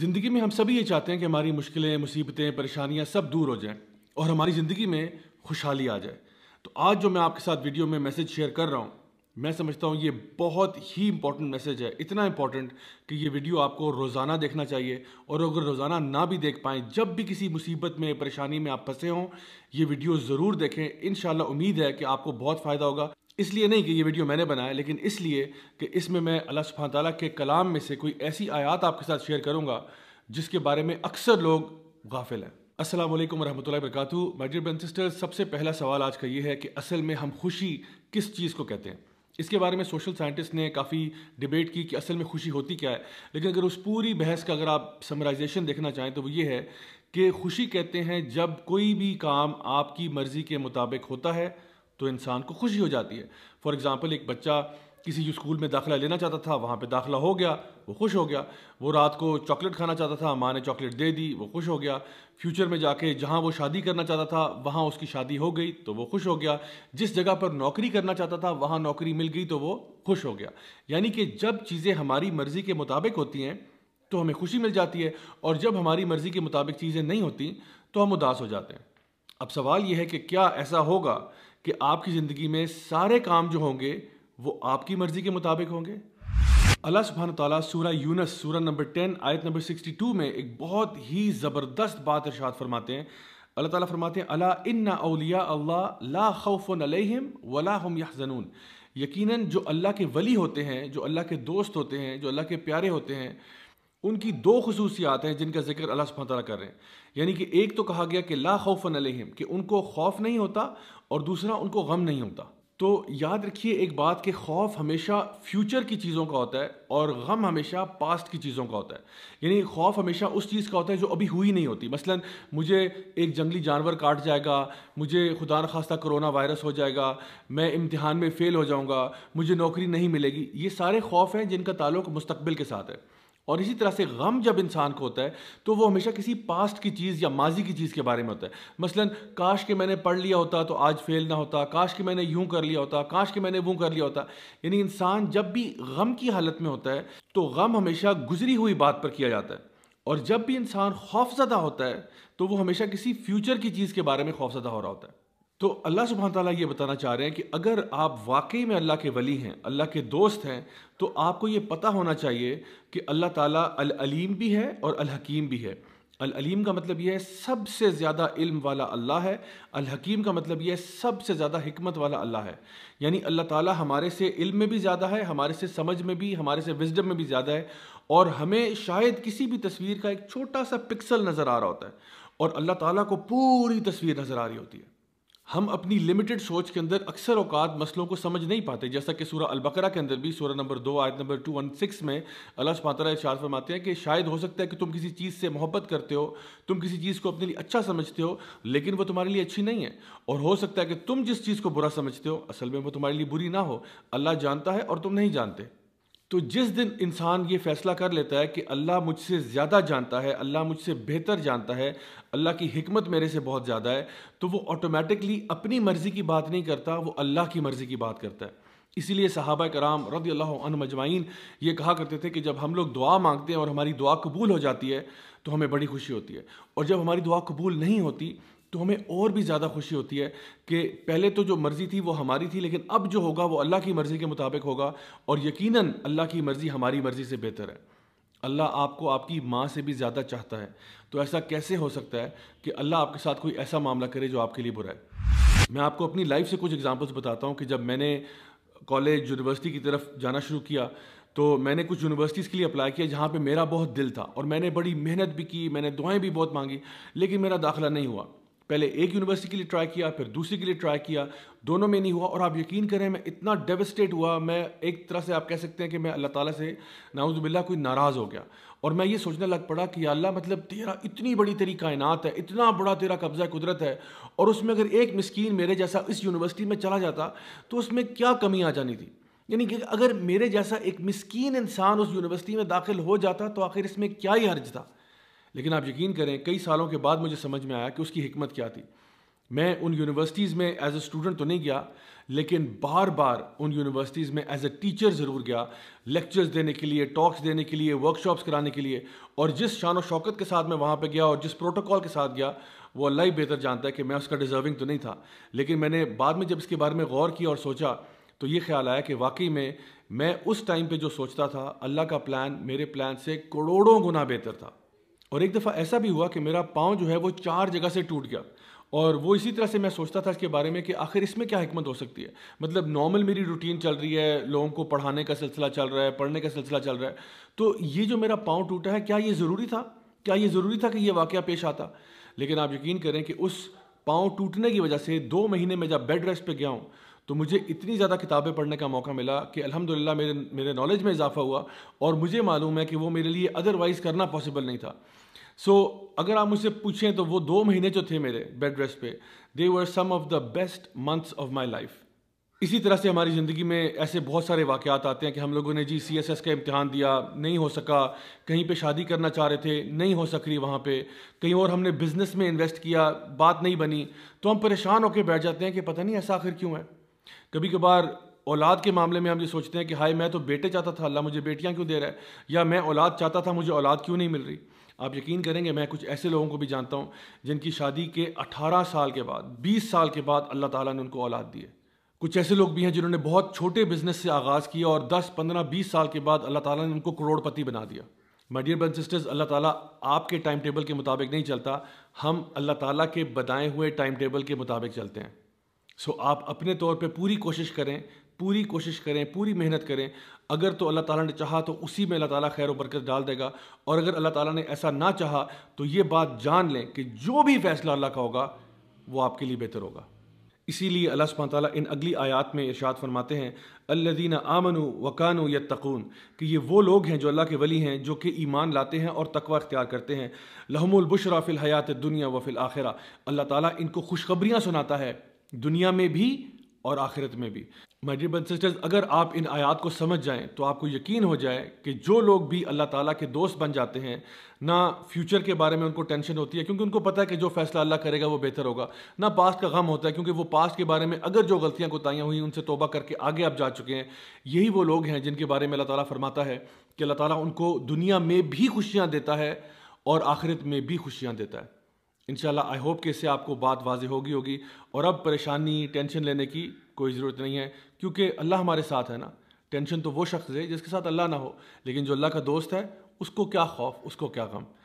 ज़िंदगी में हम सभी ये चाहते हैं कि हमारी मुश्किलें मुसीबतें परेशानियाँ सब दूर हो जाएं और हमारी ज़िंदगी में खुशहाली आ जाए तो आज जो मैं आपके साथ वीडियो में मैसेज शेयर कर रहा हूँ मैं समझता हूँ ये बहुत ही इंपॉर्टेंट मैसेज है इतना इंपॉर्टेंट कि ये वीडियो आपको रोज़ाना देखना चाहिए और अगर रोज़ाना ना भी देख पाएँ जब भी किसी मुसीबत में परेशानी में आप फंसे हों ये वीडियो ज़रूर देखें इन उम्मीद है कि आपको बहुत फ़ायदा होगा इसलिए नहीं कि ये वीडियो मैंने बनाया लेकिन इसलिए कि इसमें मैं अल्लाह सुबह तला के कलाम में से कोई ऐसी आयात आपके साथ शेयर करूँगा जिसके बारे में अक्सर लोग गाफिल हैं असलम वरहमत वरक माई डियर ब्रन सबसे पहला सवाल आज का ये है कि असल में हम खुशी किस चीज़ को कहते हैं इसके बारे में सोशल साइंटिस्ट ने काफ़ी डिबेट की कि असल में खुशी होती क्या है लेकिन अगर उस पूरी बहस का अगर आप समराइजेशन देखना चाहें तो वो ये है कि खुशी कहते हैं जब कोई भी काम आपकी मर्ज़ी के मुताबिक होता है तो इंसान को खुशी हो जाती है फॉर एग्ज़ाम्पल एक बच्चा किसी स्कूल में दाखिला लेना चाहता था वहाँ पे दाखिला हो गया वो खुश हो गया वो रात को चॉकलेट खाना चाहता था माँ ने चॉकलेट दे दी वो खुश हो गया फ्यूचर में जाके जहाँ वो शादी करना चाहता था वहाँ उसकी शादी हो गई तो वो खुश हो गया जिस जगह पर नौकरी करना चाहता था वहाँ नौकरी मिल गई तो वो खुश हो गया यानी कि जब चीज़ें हमारी मर्ज़ी के मुताबिक होती हैं तो हमें खुशी मिल जाती है और जब हमारी मर्ज़ी के मुताबिक चीज़ें नहीं होती तो हम उदास हो जाते हैं अब सवाल यह है कि क्या ऐसा होगा कि आपकी ज़िंदगी में सारे काम जो होंगे वो आपकी मर्ज़ी के मुताबिक होंगे अल्लाह सुबहान ताली सूरा यूनस सूरा नंबर टेन आयत नंबर सिक्सटी टू में एक बहुत ही ज़बरदस्त बात इरशाद फरमाते हैं अल्लाह ताला फरमाते हैं अला इन्ना अलिया अल्लाह ला खौफ़ुन अलैहिम वला हम यहजनून यकीनन जो अल्लाह के वली होते हैं जो अल्लाह के दोस्त होते हैं जो अल्लाह के प्यारे होते हैं उनकी दो खसूसियात हैं जिनका जिक्र अल्लाह सुबह कर रहे हैं यानी कि एक तो कहा गया कि ला खौफन अलहम कि उनको खौफ नहीं होता और दूसरा उनको गम नहीं होता तो याद रखिए एक बात कि खौफ हमेशा फ्यूचर की चीज़ों का होता है और गम हमेशा पास्ट की चीज़ों का होता है यानी खौफ हमेशा उस चीज़ का होता है जो अभी हुई नहीं होती मसलन मुझे एक जंगली जानवर काट जाएगा मुझे खुदा न खास्ता करोना वायरस हो जाएगा मैं इम्तहान में फ़ेल हो जाऊँगा मुझे नौकरी नहीं मिलेगी ये सारे खौफ हैं जिनका ताल्लुक मुस्तबिल के साथ है और इसी तरह से गम जब इंसान को होता है तो वो हमेशा किसी पास्ट की चीज़ या माजी की चीज़ के बारे में होता है मसलन काश के मैंने पढ़ लिया होता तो आज फेल ना होता काश के मैंने यूं कर लिया होता काश के मैंने वो कर लिया होता यानी इंसान जब भी गम की हालत में होता है तो गम हमेशा गुजरी हुई बात पर किया जाता है और जब भी इंसान खौफजदा होता है तो वो हमेशा किसी फ्यूचर की चीज़ के बारे में खौफजदा हो रहा होता है तो अल्लाह सुबह तला ये बताना चाह रहे हैं कि अगर आप वाकई में अल्लाह के वली हैं अल्लाह के दोस्त हैं तो आपको ये पता होना चाहिए कि अल्लाह ताला अल अलीम भी है और अल हकीम भी है अल अलीम का मतलब यह है सबसे ज़्यादा इल्म वाला अल्लाह है अल हकीम का मतलब यह है सबसे ज़्यादा हमत वाला अल्लाह है यानी अल्लाह ताली हमारे से इल्म में भी ज़्यादा है हमारे से समझ में भी हमारे से विजडम में भी ज़्यादा है और हमें शायद किसी भी तस्वीर का एक छोटा सा पिक्सल नज़र आ रहा होता है और अल्लाह ताली को पूरी तस्वीर नज़र आ रही होती है हम अपनी लिमिटेड सोच के अंदर अक्सर औकात मसलों को समझ नहीं पाते जैसा कि सूरह अलबकरा के अंदर भी सूरह नंबर दो आयत नंबर टू वन सिक्स में अल्लाह सुमातरा इशार फरमाते हैं कि शायद हो सकता है कि तुम किसी चीज़ से मोहब्बत करते हो तुम किसी चीज़ को अपने लिए अच्छा समझते हो लेकिन वो तुम्हारे लिए अच्छी नहीं है और हो सकता है कि तुम जिस चीज़ को बुरा समझते हो असल में वो तुम्हारे लिए बुरी ना हो अल्लाह जानता है और तुम नहीं जानते तो जिस दिन इंसान ये फैसला कर लेता है कि अल्लाह मुझसे ज़्यादा जानता है अल्लाह मुझसे बेहतर जानता है अल्लाह की हमत मेरे से बहुत ज़्यादा है तो वो ऑटोमेटिकली अपनी मर्ज़ी की बात नहीं करता वो अल्लाह की मर्ज़ी की बात करता है इसीलिए सहाबा कराम रदी अल्लाजमाइन ये कहा करते थे कि जब हम लोग दुआ मांगते हैं और हमारी दुआ कबूल हो जाती है तो हमें बड़ी खुशी होती है और जब हमारी दुआ कबूल नहीं होती तो हमें और भी ज़्यादा खुशी होती है कि पहले तो जो मर्ज़ी थी वो हमारी थी लेकिन अब जो होगा वो अल्लाह की मर्ज़ी के मुताबिक होगा और यकीनन अल्लाह की मर्ज़ी हमारी मर्ज़ी से बेहतर है अल्लाह आपको आपकी माँ से भी ज़्यादा चाहता है तो ऐसा कैसे हो सकता है कि अल्लाह आपके साथ कोई ऐसा मामला करे जो आपके लिए बुरा है मैं आपको अपनी लाइफ से कुछ एग्जांपल्स बताता हूँ कि जब मैंने कॉलेज यूनिवर्सिटी की तरफ जाना शुरू किया तो मैंने कुछ यूनिवर्सिटीज़ के लिए अप्लाई किया जहाँ पे मेरा बहुत दिल था और मैंने बड़ी मेहनत भी की मैंने दुआएं भी बहुत मांगी लेकिन मेरा दाखिला नहीं हुआ पहले एक यूनिवर्सिटी के लिए ट्राई किया फिर दूसरी के लिए ट्राई किया दोनों में नहीं हुआ और आप यकीन करें मैं इतना डेवस्टेट हुआ मैं एक तरह से आप कह सकते हैं कि मैं अल्लाह ताला से नाउजुबिल्ला कोई नाराज़ हो गया और मैं ये सोचने लग पड़ा कि अल्लाह मतलब तेरा इतनी बड़ी तेरी कायनात है इतना बड़ा तेरा कब्ज़ा कुदरत है और उसमें अगर एक मस्किन मेरे जैसा इस यूनिवर्सिटी में चला जाता तो उसमें क्या कमी आ जानी थी यानी कि अगर मेरे जैसा एक मस्किन इंसान उस यूनिवर्सिटी में दाखिल हो जाता तो आखिर इसमें क्या ही हर्ज था लेकिन आप यकीन करें कई सालों के बाद मुझे समझ में आया कि उसकी हमत क्या थी मैं उन यूनिवर्सिटीज़ में एज ए स्टूडेंट तो नहीं गया लेकिन बार बार उन यूनिवर्सिटीज़ में एज ए टीचर ज़रूर गया लेक्चर्स देने के लिए टॉक्स देने के लिए वर्कशॉप्स कराने के लिए और जिस शान शौकत के साथ मैं वहाँ पर गया और जिस प्रोटोकॉल के साथ गया वो अल्लाह ही बेहतर जानता है कि मैं उसका डिज़र्विंग तो नहीं था लेकिन मैंने बाद में जब इसके बारे में गौर किया और सोचा तो ये ख्याल आया कि वाकई में मैं उस टाइम पर जो सोचता था अल्लाह का प्लान मेरे प्लान से करोड़ों गुना बेहतर था और एक दफ़ा ऐसा भी हुआ कि मेरा पाँव जो है वो चार जगह से टूट गया और वो इसी तरह से मैं सोचता था इसके बारे में कि आखिर इसमें क्या हमत हो सकती है मतलब नॉर्मल मेरी रूटीन चल रही है लोगों को पढ़ाने का सिलसिला चल रहा है पढ़ने का सिलसिला चल रहा है तो ये जो मेरा पाँव टूटा है क्या ये ज़रूरी था क्या ये ज़रूरी था कि ये वाक़ पेश आता लेकिन आप यकीन करें कि उस पाँव टूटने की वजह से दो महीने में जब बेड रेस्ट पर गया हूँ तो मुझे इतनी ज़्यादा किताबें पढ़ने का मौका मिला कि अलहमदिल्ला मेरे मेरे नॉलेज में इजाफा हुआ और मुझे मालूम है कि वो मेरे लिए अदरवाइज़ करना पॉसिबल नहीं था सो so, अगर आप मुझसे पूछें तो वो दो महीने जो थे मेरे बेड रेस्ट पे they were some of the best months of my life इसी तरह से हमारी ज़िंदगी में ऐसे बहुत सारे वाक़ात आते हैं कि हम लोगों ने जी सी एस एस का इम्तहान दिया नहीं हो सका कहीं पे शादी करना चाह रहे थे नहीं हो सक रही वहाँ पे कहीं और हमने बिज़नेस में इन्वेस्ट किया बात नहीं बनी तो हम परेशान होकर बैठ जाते हैं कि पता नहीं ऐसा आखिर क्यों है कभी कभार औलाद के मामले में हम ये सोचते हैं कि हाय मैं तो बेटे चाहता था अल्लाह मुझे बेटियाँ क्यों दे रहा है या मैं औलाद चाहता था मुझे औलाद क्यों नहीं मिल रही आप यकीन करेंगे मैं कुछ ऐसे लोगों को भी जानता हूँ जिनकी शादी के 18 साल के बाद 20 साल के बाद अल्लाह ताला ने उनको औलाद दी है कुछ ऐसे लोग भी हैं जिन्होंने बहुत छोटे बिजनेस से आगाज़ किया और 10, 15, 20 साल के बाद अल्लाह ताला ने उनको करोड़पति बना दिया माई डियर बन सिस्टर्स अल्लाह ताला आपके टाइम टेबल के मुताबिक नहीं चलता हम अल्लाह ताला के बताए हुए टाइम टेबल के मुताबिक चलते हैं सो so, आप अपने तौर पे पूरी कोशिश करें पूरी कोशिश करें पूरी मेहनत करें अगर तो अल्लाह ताला ने चाहा तो उसी में अल्लाह ताला खैर बरकत डाल देगा और अगर अल्लाह ताला ने ऐसा ना चाहा तो ये बात जान लें कि जो भी फैसला अल्लाह का होगा वो आपके लिए बेहतर होगा इसीलिए अल्लाह सुबह ताली इन अगली आयात में इरशाद फरमाते हैं अल्लादीन आमनु या यत्तकून कि ये वो लोग हैं जो अल्लाह के वली हैं जो कि ईमान लाते हैं और तकवा अख्तियार करते हैं लहमुलबशरा फ़िल हयात दुनिया व फिल आखिरा अल्लाह ताला इनको खुशखबरियाँ सुनाता है दुनिया में भी और आखिरत में भी माय डियर सिस्टर्स अगर आप इन आयात को समझ जाएं तो आपको यकीन हो जाए कि जो लोग भी अल्लाह ताला के दोस्त बन जाते हैं ना फ्यूचर के बारे में उनको टेंशन होती है क्योंकि उनको पता है कि जो फैसला अल्लाह करेगा वो बेहतर होगा ना पास्ट का गम होता है क्योंकि वो पास्ट के बारे में अगर जो गलतियाँ कोताहियाँ हुई उनसे तोबा करके आगे आप जा चुके हैं यही वो लोग हैं जिनके बारे में अल्लाह ताला फरमाता है कि अल्लाह ताला उनको दुनिया में भी खुशियाँ देता है और आखिरत में भी खुशियाँ देता है इन आई होप कि इससे आपको बात वाजे होगी होगी और अब परेशानी टेंशन लेने की कोई ज़रूरत नहीं है क्योंकि अल्लाह हमारे साथ है ना टेंशन तो वो शख्स है जिसके साथ अल्लाह ना हो लेकिन जो अल्लाह का दोस्त है उसको क्या खौफ उसको क्या गम